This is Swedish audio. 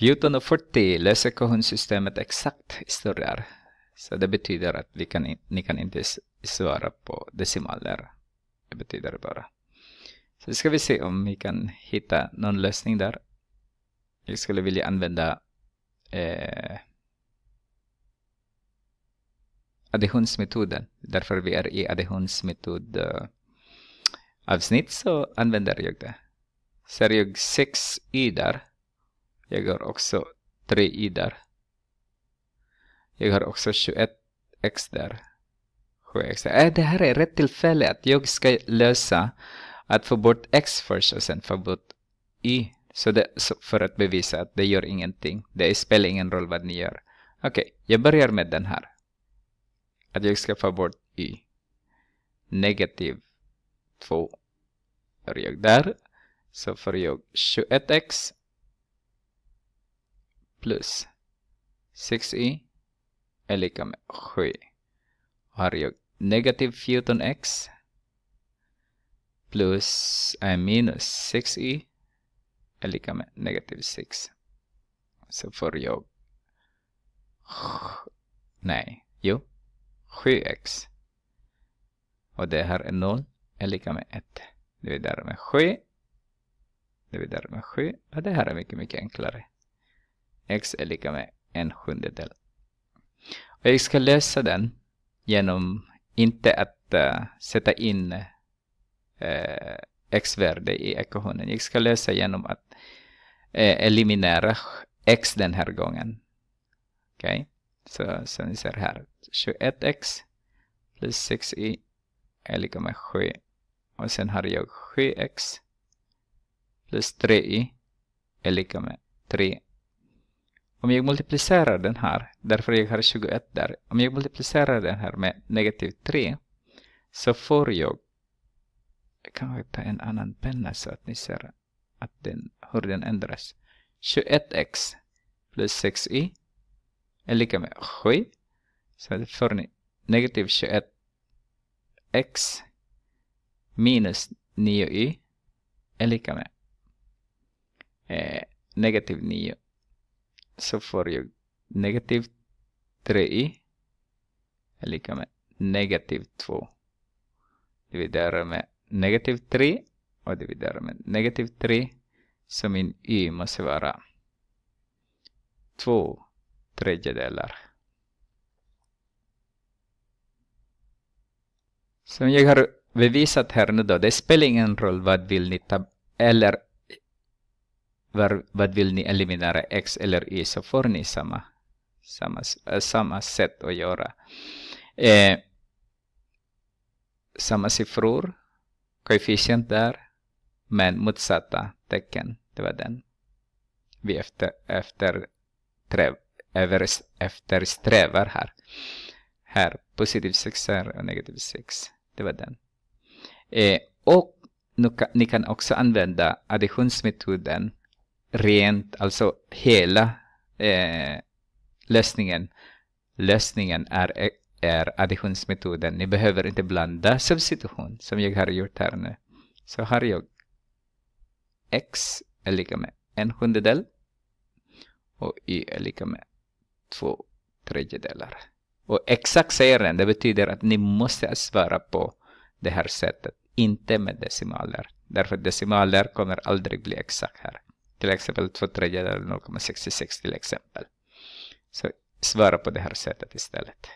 14.40 löser kohunsystemet exakt historier. Så det betyder att vi kan, ni kan inte svara på decimaler. Det betyder bara. Så ska vi se om vi kan hitta någon lösning där. Jag skulle vilja använda eh, additionsmetoden. Därför vi är i additionsmetod eh, avsnitt så använder jag det. Ser jag 6y där jag har också 3 i där. Jag har också 21x där. 7x. där. det här är rätt tillfälle att jag ska lösa att få bort x först och sen få bort y. Så, det, för att bevisa att det gör ingenting. Det spelar ingen roll vad ni gör. Okej, okay, jag börjar med den här. Att jag ska få bort y. Negativ 2 gör jag där. Så får jag 21x plus 6y är lika med 7. Har jag negativ 14x plus äh, minus 6y är lika med negativ 6. Så får jag nej, jo 7x och det här är 0 är lika med 1. Dividerar med 7 dividerar med 7 och det här är mycket, mycket enklare x är lika med en sjundedel. Och jag ska lösa den genom inte att uh, sätta in uh, x-värde i ekvationen. Jag ska lösa genom att uh, eliminera x den här gången. Okej, okay? så, så ni ser här 21x plus 6y är lika med 7 och sen har jag 7x plus 3y är lika med 3 om jag multiplicerar den här, därför jag har 21 där, om jag multiplicerar den här med negativ 3 så får jag, jag kan ta en annan penna så att ni ser att den, hur den ändras. 21x plus 6 y är lika med 7. Så det får ni negativ 21x minus 9y är lika med eh, negativ 9 så får jag negativ 3i är lika med negativ 2. Dividerar med negativ 3 och dividerar med negativ 3. Så min y måste vara 2 tredjedelar. Som jag har bevisat här nu då, det spelar ingen roll vad vill ni ta eller var, vad vill ni eliminera X eller Y så får ni samma, samma, eh, samma sätt att göra. Eh, samma siffror, koefficient där, men motsatta tecken. Det var den vi efter, efter, trev, över, eftersträvar här. Här, positiv 6 och negativ 6. Det var den. Eh, och nu, ni kan också använda additionsmetoden rent, alltså hela eh, lösningen. Lösningen är, är additionsmetoden. Ni behöver inte blanda substitution som jag har gjort här nu. Så har jag x är lika med en sjundedel och y är lika med två tredjedelar. Och exakt säger den, det betyder att ni måste svara på det här sättet, inte med decimaler. Därför decimaler kommer aldrig bli exakt här. Till exempel två tredjedelar 0,66 till exempel. Så svara på det här sättet istället.